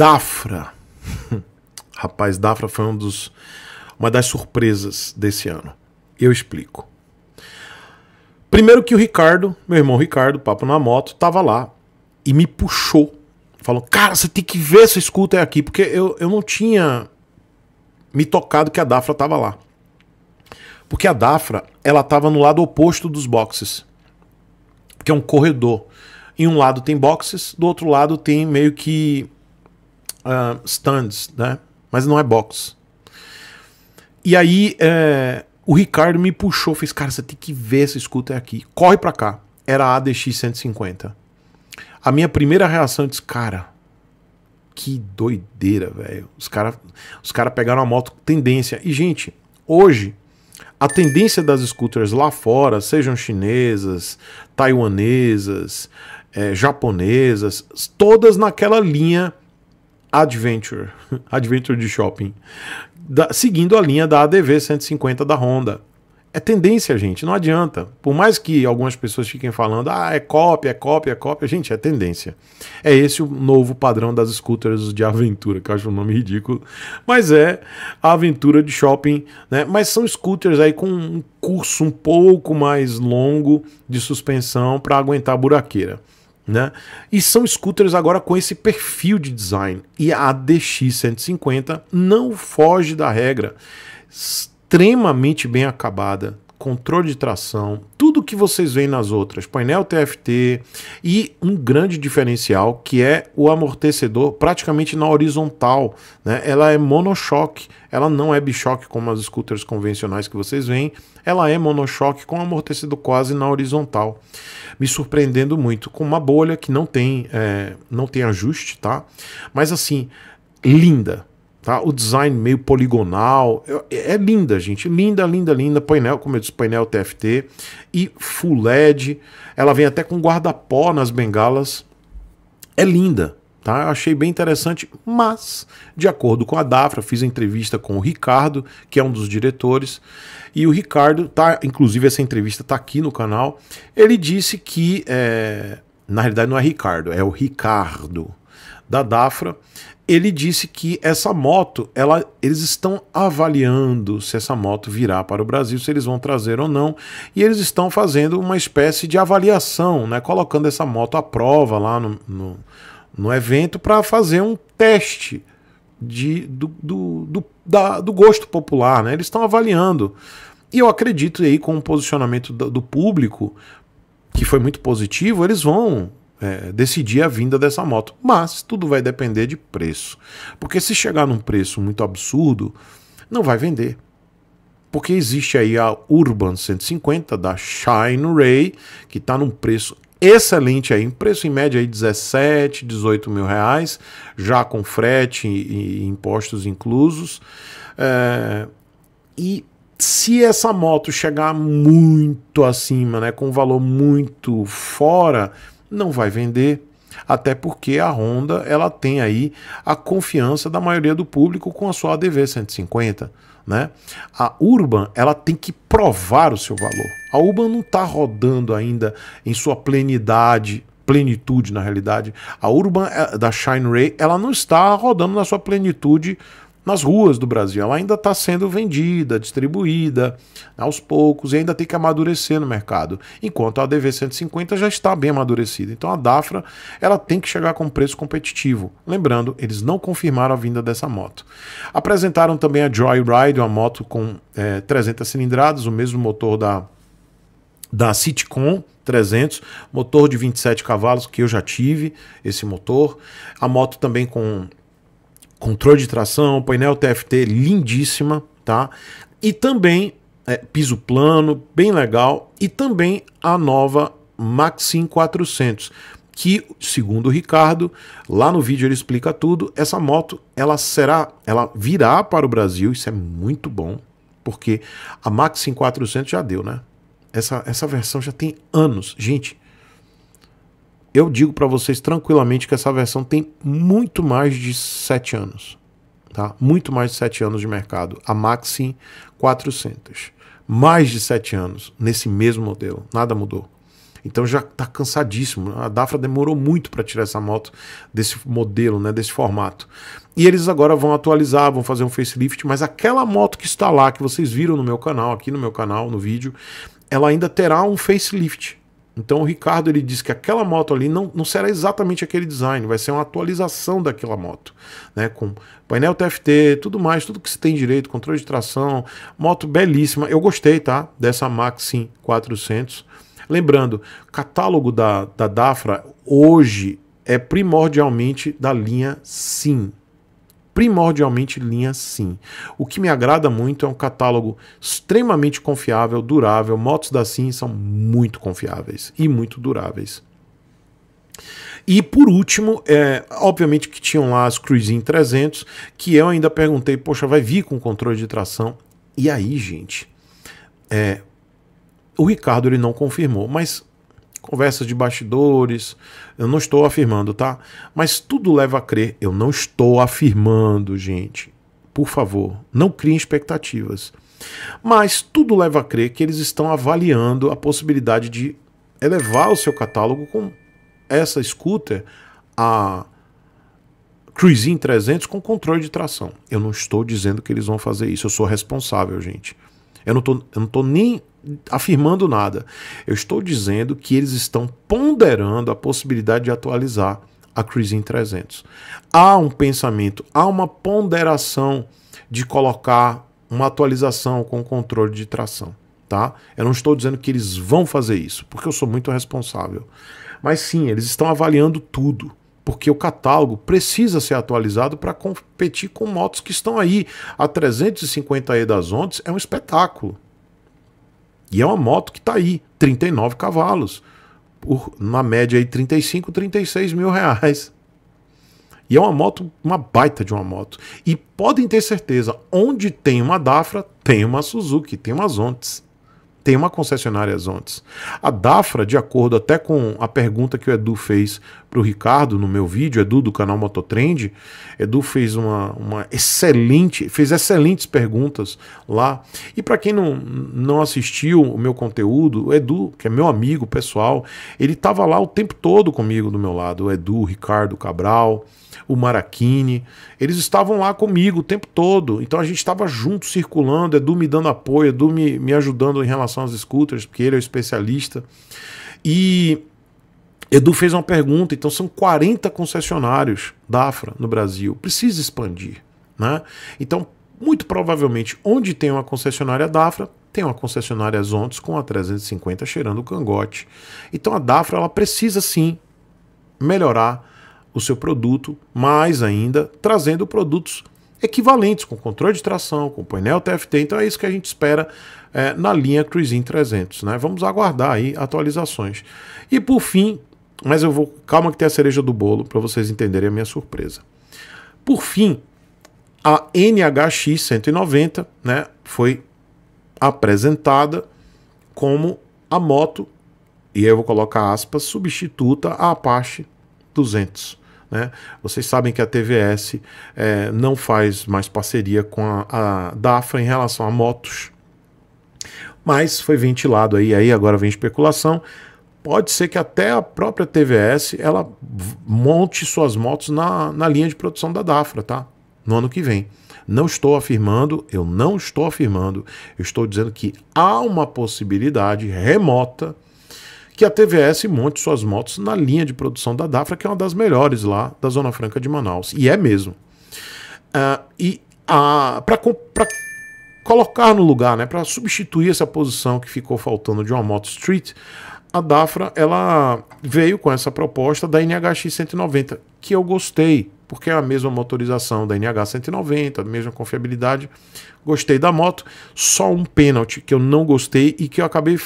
Dafra. Rapaz, Dafra foi um dos, uma das surpresas desse ano. Eu explico. Primeiro que o Ricardo, meu irmão Ricardo, Papo na Moto, tava lá e me puxou. Falou, cara, você tem que ver essa escuta é aqui, porque eu, eu não tinha me tocado que a Dafra tava lá. Porque a Dafra, ela tava no lado oposto dos boxes. Que é um corredor. Em um lado tem boxes, do outro lado tem meio que uh, stands, né? Mas não é box. E aí é, o Ricardo me puxou, fez, cara, você tem que ver esse scooter aqui. Corre pra cá. Era a ADX 150. A minha primeira reação, é disse, cara, que doideira, velho. Os caras os cara pegaram a moto tendência. E, gente, hoje, a tendência das scooters lá fora, sejam chinesas, taiwanesas, é, japonesas, todas naquela linha Adventure, Adventure de shopping, da, seguindo a linha da ADV 150 da Honda. É tendência, gente, não adianta. Por mais que algumas pessoas fiquem falando, ah, é cópia, é cópia, é cópia, gente, é tendência. É esse o novo padrão das scooters de aventura, que eu acho um nome ridículo, mas é a aventura de shopping, né? Mas são scooters aí com um curso um pouco mais longo de suspensão para aguentar a buraqueira. Né? E são scooters agora com esse perfil de design. E a DX 150 não foge da regra. Extremamente bem acabada, controle de tração, tudo que vocês veem nas outras, painel TFT e um grande diferencial que é o amortecedor praticamente na horizontal, né? Ela é monochoque, ela não é bichoque como as scooters convencionais que vocês veem, ela é monochoque com amortecedor quase na horizontal, me surpreendendo muito com uma bolha que não tem é, não tem ajuste, tá? Mas assim linda, Tá? O design meio poligonal. É, é linda, gente. Linda, linda, linda. Painel, como eu disse, painel TFT. E full LED. Ela vem até com guarda-pó nas bengalas. É linda. Tá? Eu achei bem interessante, mas, de acordo com a DAFRA, fiz a entrevista com o Ricardo, que é um dos diretores, e o Ricardo, tá, inclusive essa entrevista está aqui no canal, ele disse que, é, na realidade não é Ricardo, é o Ricardo da DAFRA, ele disse que essa moto, ela, eles estão avaliando se essa moto virá para o Brasil, se eles vão trazer ou não, e eles estão fazendo uma espécie de avaliação, né, colocando essa moto à prova lá no, no, no evento para fazer um teste de, do, do, do, da, do gosto popular. Né, eles estão avaliando. E eu acredito aí, com o posicionamento do, do público, que foi muito positivo, eles vão é, decidir a vinda dessa moto. Mas tudo vai depender de preço. Porque se chegar num preço muito absurdo, não vai vender. Porque existe aí a Urban 150 da Shine Ray, que está num preço excelente aí, um preço em média aí 17, 18 mil reais, já com frete e, impostos inclusos. É, e se essa moto chegar muito acima, né, com um valor muito fora não vai vender, até porque a Honda ela tem aí a confiança da maioria do público com a sua ADV 150, né? A Urban ela tem que provar o seu valor. A Urban não está rodando ainda em sua plenidade, plenitude na realidade. A Urban eh, da Shine Ray ela não está rodando na sua plenitude nas ruas do Brasil. Ela ainda está sendo vendida, distribuída aos poucos e ainda tem que amadurecer no mercado. Enquanto a DV 150 já está bem amadurecida. Então a Dafra ela tem que chegar com preço competitivo. Lembrando, eles não confirmaram a vinda dessa moto. Apresentaram também a Joyride, uma moto com é, 300 cilindradas, o mesmo motor da da Citicon 300, motor de 27 cavalos que eu já tive esse motor, a moto também com Controle de tração, painel TFT lindíssima, tá? E também é, piso plano, bem legal. E também a nova Maxim 400, que, segundo o Ricardo, lá no vídeo ele explica tudo. Essa moto, ela será, ela virá para o Brasil, isso é muito bom, porque a Maxim 400 já deu, né? Essa, essa versão já tem anos. Gente, eu digo para vocês tranquilamente que essa versão tem muito mais de 7 anos. Tá? Muito mais de 7 anos de mercado. A Maxim 400. Mais de 7 anos nesse mesmo modelo. Nada mudou. Então já está cansadíssimo. A Dafra demorou muito para tirar essa moto desse modelo, né, desse formato. E eles agora vão atualizar, vão fazer um facelift, mas aquela moto que está lá, que vocês viram no meu canal, aqui no meu canal, no vídeo, ela ainda terá um facelift então o Ricardo ele diz que aquela moto ali não, não será exatamente aquele design, vai ser uma atualização daquela moto, né? Com painel TFT, tudo mais, tudo que se tem direito, controle de tração, moto belíssima. Eu gostei, tá? Dessa Maxim 400. Lembrando, catálogo da, da Dafra hoje é primordialmente da linha Sim primordialmente linha sim. O que me agrada muito é um catálogo extremamente confiável, durável. Motos da Sim são muito confiáveis e muito duráveis. E por último, é, obviamente que tinham lá as Cruisin 300, que eu ainda perguntei, poxa, vai vir com controle de tração? E aí, gente, é, o Ricardo ele não confirmou, mas conversas de bastidores. Eu não estou afirmando, tá? Mas tudo leva a crer. Eu não estou afirmando, gente. Por favor, não criem expectativas. Mas tudo leva a crer que eles estão avaliando a possibilidade de elevar o seu catálogo com essa scooter, a Cruisin 300, com controle de tração. Eu não estou dizendo que eles vão fazer isso, eu sou responsável, gente. Eu não estou nem afirmando nada. Eu estou dizendo que eles estão ponderando a possibilidade de atualizar a Cruising 300. Há um pensamento, há uma ponderação de colocar uma atualização com controle de tração, tá? Eu não estou dizendo que eles vão fazer isso, porque eu sou muito responsável. Mas sim, eles estão avaliando tudo, porque o catálogo precisa ser atualizado para competir com motos que estão aí. A 350E das Ondas é um espetáculo. E é uma moto que tá aí, 39 cavalos. Por, na média aí, 35, 36 mil reais. E é uma moto, uma baita de uma moto. E podem ter certeza, onde tem uma Dafra, tem uma Suzuki, tem uma Zontes tem uma concessionária antes. A Dafra, de acordo até com a pergunta que o Edu fez para o Ricardo no meu vídeo, Edu do canal Mototrend, Edu fez uma, uma excelente, fez excelentes perguntas lá. E para quem não, não assistiu o meu conteúdo, o Edu, que é meu amigo pessoal, ele estava lá o tempo todo comigo do meu lado, o Edu, o Ricardo, o Cabral, o Maraquini. Eles estavam lá comigo o tempo todo. Então a gente estava junto, circulando, Edu me dando apoio, Edu me, me ajudando em relação aos scooters, porque ele é o especialista. E Edu fez uma pergunta, então são 40 concessionários da Afra no Brasil. Precisa expandir, né? Então, muito provavelmente, onde tem uma concessionária da Afra, tem uma concessionária Zontes com a 350 cheirando o cangote. Então a Dafra ela precisa sim melhorar o seu produto, mais ainda trazendo produtos equivalentes, com controle de tração, com painel TFT. Então é isso que a gente espera é, na linha Cruisin 300. Né? Vamos aguardar aí atualizações. E por fim, mas eu vou. Calma que tem a cereja do bolo para vocês entenderem a minha surpresa. Por fim, a NHX 190 né, foi apresentada como a moto, e eu vou colocar aspas, substituta a Apache 200. Né? Vocês sabem que a TVS é, não faz mais parceria com a, a DAFA em relação a motos, mas foi ventilado aí, aí agora vem especulação. Pode ser que até a própria TVS ela monte suas motos na, na linha de produção da DAFRA, tá? No ano que vem. Não estou afirmando, eu não estou afirmando, eu estou dizendo que há uma possibilidade remota que a TVS monte suas motos na linha de produção da Dafra, que é uma das melhores lá da Zona Franca de Manaus. E é mesmo. Uh, e uh, para colocar no lugar, né, para substituir essa posição que ficou faltando de uma moto street, a Dafra ela veio com essa proposta da NHX 190, que eu gostei, porque é a mesma motorização da NH 190, a mesma confiabilidade. Gostei da moto, só um pênalti que eu não gostei e que eu acabei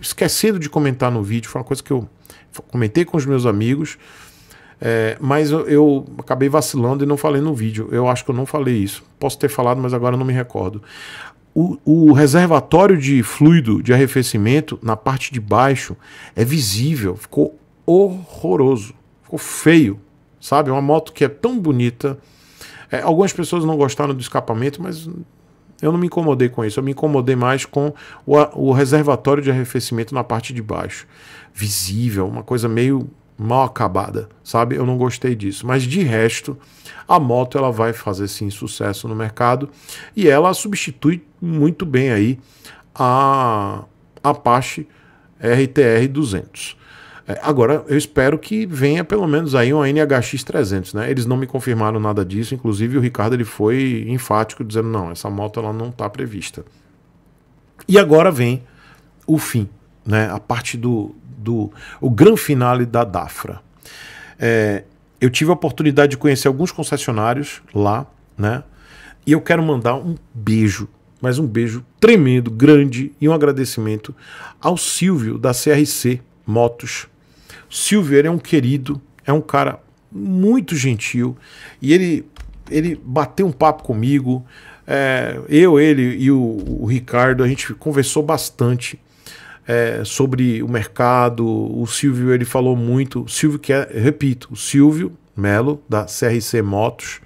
esquecido de comentar no vídeo, foi uma coisa que eu comentei com os meus amigos, é, mas eu, eu, acabei vacilando e não falei no vídeo. Eu acho que eu não falei isso. Posso ter falado, mas agora não me recordo. O, o reservatório de fluido de arrefecimento na parte de baixo é visível, ficou horroroso, ficou feio, sabe? Uma moto que é tão bonita. É, algumas pessoas não gostaram do escapamento, mas eu não me incomodei com isso, eu me incomodei mais com o, o reservatório de arrefecimento na parte de baixo. Visível, uma coisa meio mal acabada, sabe? Eu não gostei disso. Mas de resto, a moto ela vai fazer sim sucesso no mercado e ela substitui muito bem aí a Apache RTR 200. É, agora, eu espero que venha pelo menos aí um NHX 300, né? Eles não me confirmaram nada disso, inclusive o Ricardo ele foi enfático dizendo não, essa moto ela não está prevista. E agora vem o fim, né? A parte do, do o grande finale da Dafra. É, eu tive a oportunidade de conhecer alguns concessionários lá, né? E eu quero mandar um beijo mas um beijo tremendo, grande e um agradecimento ao Silvio da CRC Motos, Silveira é um querido, é um cara muito gentil e ele, ele bateu um papo comigo. É, eu, ele e o, o, Ricardo, a gente conversou bastante é, sobre o mercado. O Silvio, ele falou muito. O Silvio, que é, repito, o Silvio Melo, da CRC Motos,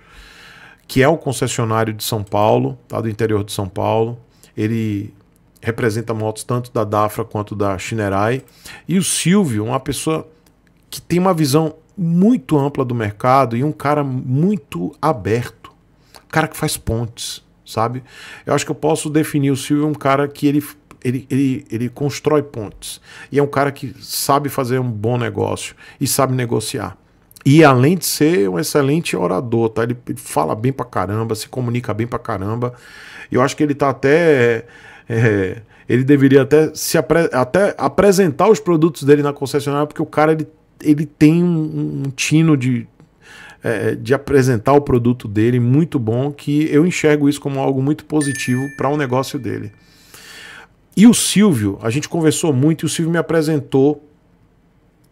que é um concessionário de São Paulo, tá, do interior de São Paulo. Ele representa motos tanto da Dafra quanto da Shinerai. E o Silvio, uma pessoa que tem uma visão muito ampla do mercado e um cara muito aberto. Um cara que faz pontes, sabe? Eu acho que eu posso definir o Silvio um cara que ele ele, ele, ele constrói pontes. E é um cara que sabe fazer um bom negócio e sabe negociar. E além de ser um excelente orador, tá? Ele, ele fala bem pra caramba, se comunica bem pra caramba. Eu acho que ele tá até. É, ele deveria até se apre até apresentar os produtos dele na concessionária, porque o cara ele ele tem um, um tino de, é, de apresentar o produto dele muito bom, que eu enxergo isso como algo muito positivo para o um negócio dele. E o Silvio, a gente conversou muito e o Silvio me apresentou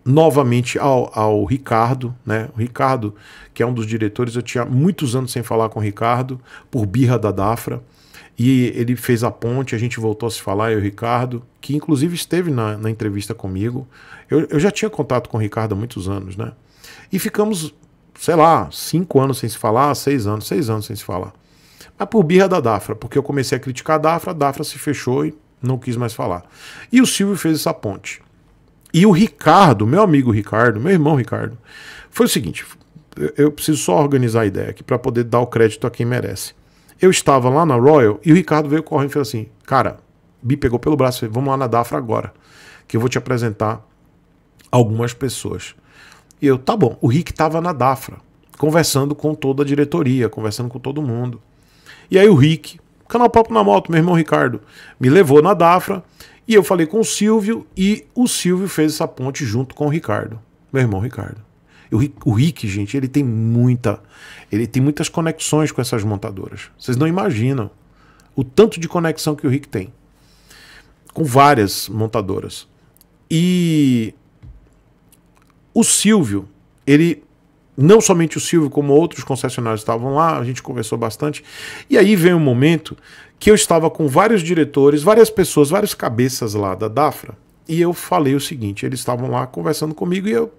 novamente ao, ao Ricardo, né? O Ricardo, que é um dos diretores, eu tinha muitos anos sem falar com o Ricardo, por birra da Dafra. E ele fez a ponte, a gente voltou a se falar, eu e o Ricardo, que inclusive esteve na, na entrevista comigo. Eu, eu, já tinha contato com o Ricardo há muitos anos, né? E ficamos, sei lá, cinco anos sem se falar, seis anos, seis anos sem se falar. Mas por birra da Dafra, porque eu comecei a criticar a Dafra, a Dafra se fechou e não quis mais falar. E o Silvio fez essa ponte. E o Ricardo, meu amigo Ricardo, meu irmão Ricardo, foi o seguinte: eu preciso só organizar a ideia aqui para poder dar o crédito a quem merece. Eu estava lá na Royal e o Ricardo veio correndo e falou assim: Cara, me pegou pelo braço e falou: Vamos lá na Dafra agora, que eu vou te apresentar algumas pessoas. E eu, tá bom. O Rick estava na Dafra, conversando com toda a diretoria, conversando com todo mundo. E aí o Rick, canal Papo na Moto, meu irmão Ricardo, me levou na Dafra e eu falei com o Silvio e o Silvio fez essa ponte junto com o Ricardo, meu irmão Ricardo. O Rick, gente, ele tem muita. Ele tem muitas conexões com essas montadoras. Vocês não imaginam o tanto de conexão que o Rick tem. Com várias montadoras. E o Silvio, ele. Não somente o Silvio, como outros concessionários estavam lá, a gente conversou bastante. E aí veio um momento que eu estava com vários diretores, várias pessoas, várias cabeças lá da DAFRA, e eu falei o seguinte: eles estavam lá conversando comigo e eu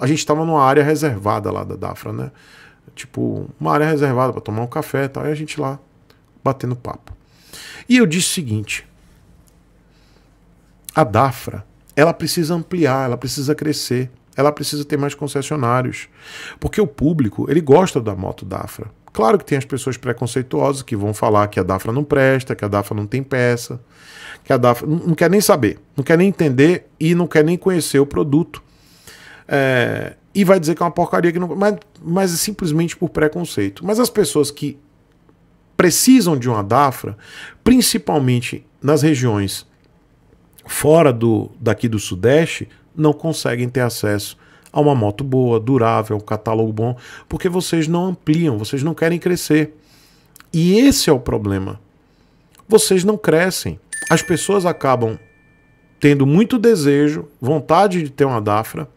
a gente estava numa área reservada lá da Dafra, né? Tipo, uma área reservada para tomar um café e tal. E a gente lá batendo papo. E eu disse o seguinte: a Dafra, ela precisa ampliar, ela precisa crescer, ela precisa ter mais concessionários, porque o público ele gosta da moto Dafra. Claro que tem as pessoas preconceituosas que vão falar que a Dafra não presta, que a Dafra não tem peça, que a Dafra não quer nem saber, não quer nem entender e não quer nem conhecer o produto. É, e vai dizer que é uma porcaria que não. Mas, mas é simplesmente por preconceito. Mas as pessoas que precisam de uma DAFRA, principalmente nas regiões fora do daqui do Sudeste, não conseguem ter acesso a uma moto boa, durável, um catálogo bom, porque vocês não ampliam, vocês não querem crescer. E esse é o problema. Vocês não crescem. As pessoas acabam tendo muito desejo, vontade de ter uma DAFRA,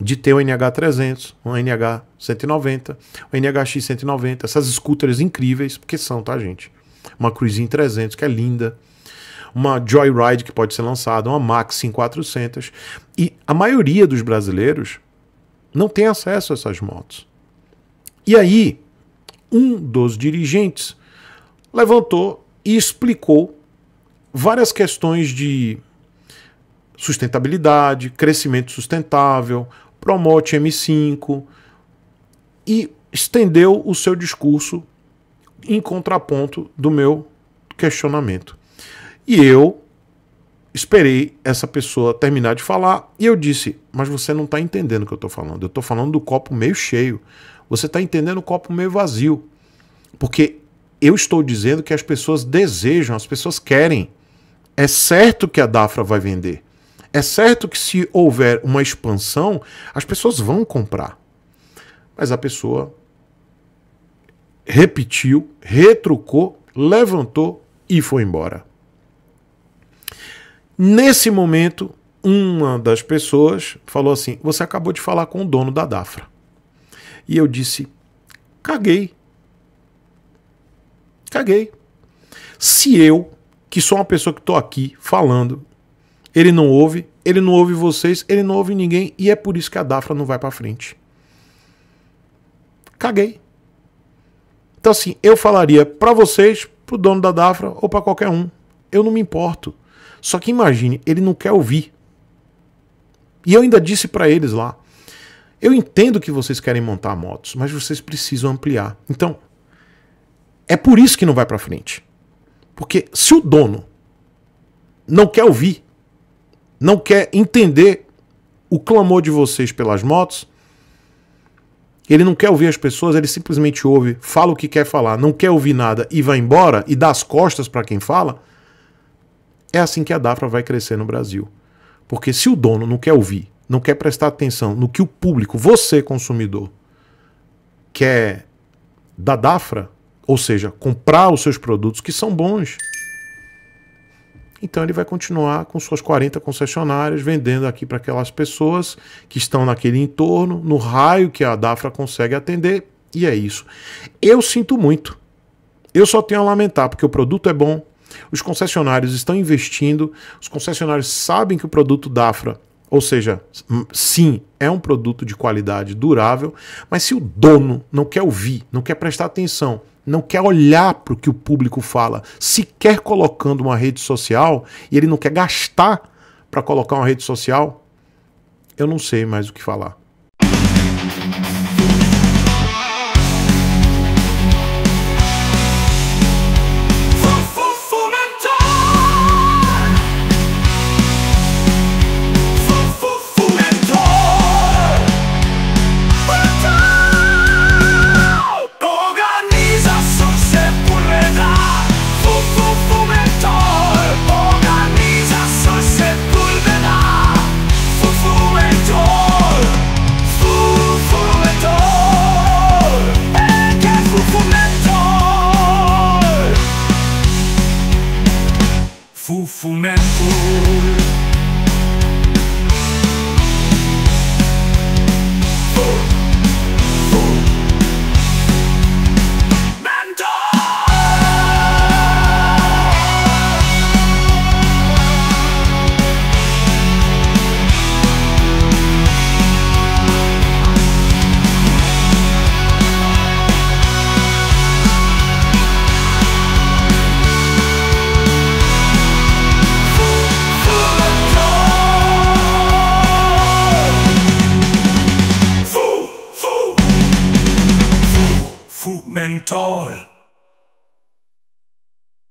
de ter o NH300, o NH190, o NHX190, essas scooters incríveis, porque são, tá, gente? Uma Cruisin 300, que é linda, uma Joyride, que pode ser lançada, uma em 400, e a maioria dos brasileiros não tem acesso a essas motos. E aí, um dos dirigentes levantou e explicou várias questões de sustentabilidade, crescimento sustentável, Promote M5 e estendeu o seu discurso em contraponto do meu questionamento. E eu esperei essa pessoa terminar de falar e eu disse: Mas você não está entendendo o que eu estou falando. Eu estou falando do copo meio cheio. Você está entendendo o copo meio vazio. Porque eu estou dizendo que as pessoas desejam, as pessoas querem. É certo que a DAFRA vai vender. É certo que se houver uma expansão, as pessoas vão comprar. Mas a pessoa repetiu, retrucou, levantou e foi embora. Nesse momento, uma das pessoas falou assim: Você acabou de falar com o dono da Dafra. E eu disse: Caguei. Caguei. Se eu, que sou uma pessoa que estou aqui falando, ele não ouve, ele não ouve vocês, ele não ouve ninguém e é por isso que a Dafra não vai para frente. Caguei. Então assim, eu falaria para vocês, pro dono da Dafra ou para qualquer um, eu não me importo. Só que imagine, ele não quer ouvir. E eu ainda disse para eles lá, eu entendo que vocês querem montar motos, mas vocês precisam ampliar. Então, é por isso que não vai para frente. Porque se o dono não quer ouvir, não quer entender o clamor de vocês pelas motos. Ele não quer ouvir as pessoas, ele simplesmente ouve, fala o que quer falar, não quer ouvir nada e vai embora e dá as costas para quem fala. É assim que a DAFRA vai crescer no Brasil. Porque se o dono não quer ouvir, não quer prestar atenção no que o público, você consumidor, quer da DAFRA, ou seja, comprar os seus produtos que são bons. Então ele vai continuar com suas 40 concessionárias vendendo aqui para aquelas pessoas que estão naquele entorno, no raio que a Dafra consegue atender, e é isso. Eu sinto muito. Eu só tenho a lamentar porque o produto é bom, os concessionários estão investindo, os concessionários sabem que o produto Dafra, ou seja, sim, é um produto de qualidade durável, mas se o dono não quer ouvir, não quer prestar atenção não quer olhar para o que o público fala, sequer colocando uma rede social, e ele não quer gastar para colocar uma rede social, eu não sei mais o que falar.